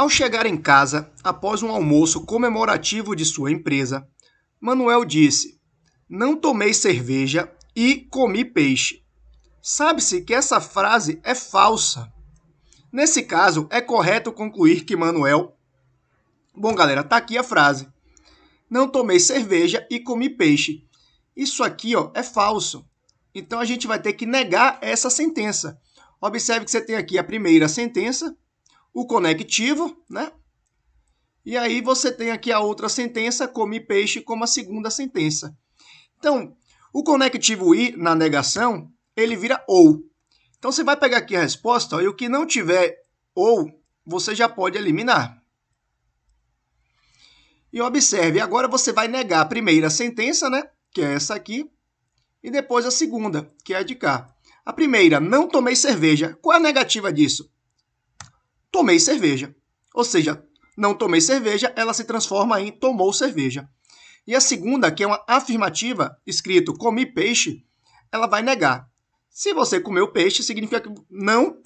Ao chegar em casa, após um almoço comemorativo de sua empresa, Manuel disse: Não tomei cerveja e comi peixe. Sabe-se que essa frase é falsa. Nesse caso, é correto concluir que Manuel. Bom, galera, tá aqui a frase. Não tomei cerveja e comi peixe. Isso aqui ó, é falso. Então a gente vai ter que negar essa sentença. Observe que você tem aqui a primeira sentença, o conectivo, né? E aí você tem aqui a outra sentença, come peixe, como a segunda sentença. Então, o conectivo i na negação, ele vira ou. Então você vai pegar aqui a resposta ó, e o que não tiver ou, você já pode eliminar. E observe, agora você vai negar a primeira sentença, né? Que é essa aqui, e depois a segunda, que é a de cá. A primeira, não tomei cerveja. Qual é a negativa disso? tomei cerveja. Ou seja, não tomei cerveja, ela se transforma em tomou cerveja. E a segunda, que é uma afirmativa, escrito comi peixe, ela vai negar. Se você comeu peixe, significa que não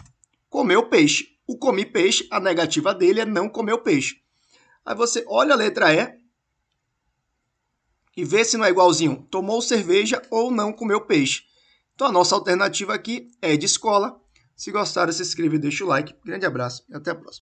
comeu peixe. O comi peixe, a negativa dele é não comeu peixe. Aí você olha a letra E e vê se não é igualzinho. Tomou cerveja ou não comeu peixe. Então a nossa alternativa aqui é de escola. Se gostaram, se inscreva e deixe o like. Grande abraço e até a próxima.